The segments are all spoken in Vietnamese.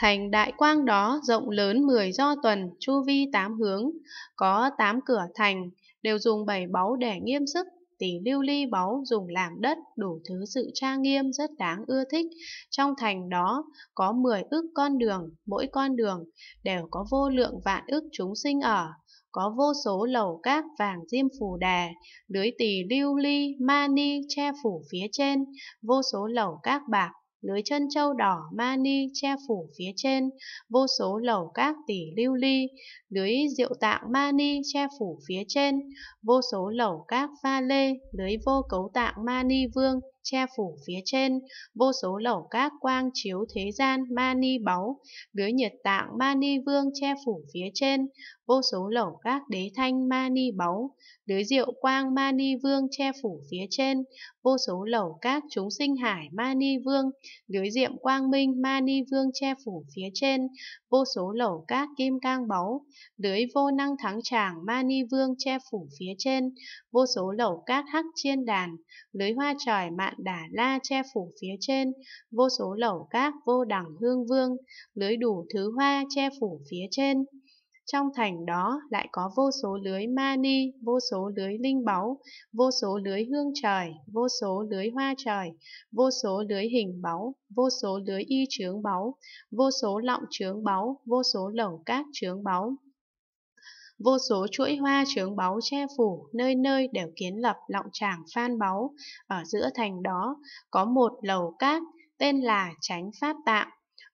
Thành đại quang đó rộng lớn 10 do tuần, chu vi 8 hướng, có 8 cửa thành, đều dùng bảy báu để nghiêm sức, tỷ lưu ly báu dùng làm đất, đủ thứ sự trang nghiêm rất đáng ưa thích. Trong thành đó có 10 ức con đường, mỗi con đường đều có vô lượng vạn ức chúng sinh ở, có vô số lầu các vàng diêm phù đà, lưới tỳ lưu ly, mani che phủ phía trên, vô số lầu các bạc lưới chân châu đỏ mani che phủ phía trên, vô số lầu các tỷ lưu ly, lưới diệu tạng mani che phủ phía trên, vô số lầu các pha lê, lưới vô cấu tạng mani vương che phủ phía trên, vô số lẩu các quang chiếu thế gian ma ni báu, biếu nhiệt tạng ma ni vương che phủ phía trên, vô số lẩu các đế thanh ma ni báu, lưới diệu quang ma ni vương che phủ phía trên, vô số lẩu các chúng sinh hải ma ni vương, lưới diệm quang minh ma ni vương che phủ phía trên, vô số lẩu các kim cang báu, lưới vô năng thắng tràng ma ni vương che phủ phía trên, vô số lẩu các hắc chiên đàn, lưới hoa trời mạn đà la che phủ phía trên, vô số lẩu các vô đẳng hương vương, lưới đủ thứ hoa che phủ phía trên. Trong thành đó lại có vô số lưới ma ni, vô số lưới linh báu, vô số lưới hương trời, vô số lưới hoa trời, vô số lưới hình báu, vô số lưới y trướng báu, vô số lọng trướng báu, vô số lẩu cát trướng báu, Vô số chuỗi hoa trướng báu che phủ, nơi nơi đều kiến lập lọng tràng phan báu. Ở giữa thành đó có một lầu cát tên là Tránh pháp Tạng.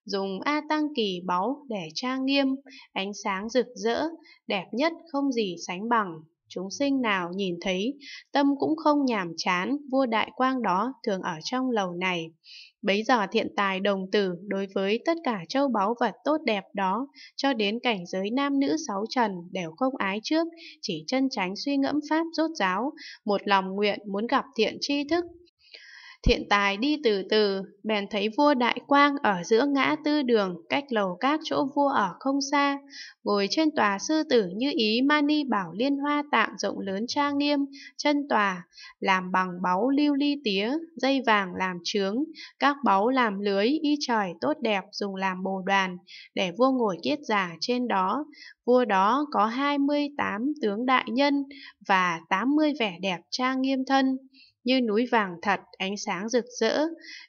Dùng A Tăng Kỳ báu để trang nghiêm, ánh sáng rực rỡ, đẹp nhất không gì sánh bằng chúng sinh nào nhìn thấy, tâm cũng không nhàm chán, vua đại quang đó thường ở trong lầu này. Bấy giờ thiện tài đồng tử đối với tất cả châu báu vật tốt đẹp đó, cho đến cảnh giới nam nữ sáu trần đều không ái trước, chỉ chân tránh suy ngẫm pháp rốt giáo, một lòng nguyện muốn gặp thiện tri thức, Thiện tài đi từ từ, bèn thấy vua Đại Quang ở giữa ngã tư đường cách lầu các chỗ vua ở không xa, ngồi trên tòa sư tử như ý mani bảo liên hoa tạng rộng lớn trang nghiêm, chân tòa, làm bằng báu lưu ly tía, dây vàng làm trướng, các báu làm lưới y trời tốt đẹp dùng làm bồ đoàn, để vua ngồi kiết giả trên đó. Vua đó có 28 tướng đại nhân và 80 vẻ đẹp trang nghiêm thân như núi vàng thật ánh sáng rực rỡ,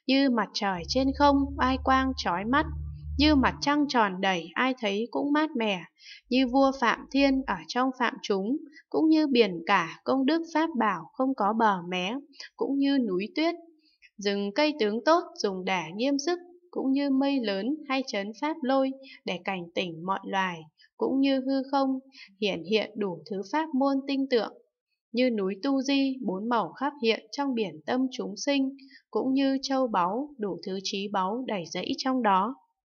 như mặt trời trên không ai quang trói mắt, như mặt trăng tròn đầy ai thấy cũng mát mẻ, như vua Phạm Thiên ở trong phạm chúng, cũng như biển cả công đức pháp bảo không có bờ mé, cũng như núi tuyết. Rừng cây tướng tốt dùng đẻ nghiêm sức, cũng như mây lớn hay chấn pháp lôi để cảnh tỉnh mọi loài, cũng như hư không, hiện hiện đủ thứ pháp môn tinh tượng như núi tu di bốn màu khắp hiện trong biển tâm chúng sinh, cũng như châu báu đủ thứ trí báu đầy rẫy trong đó.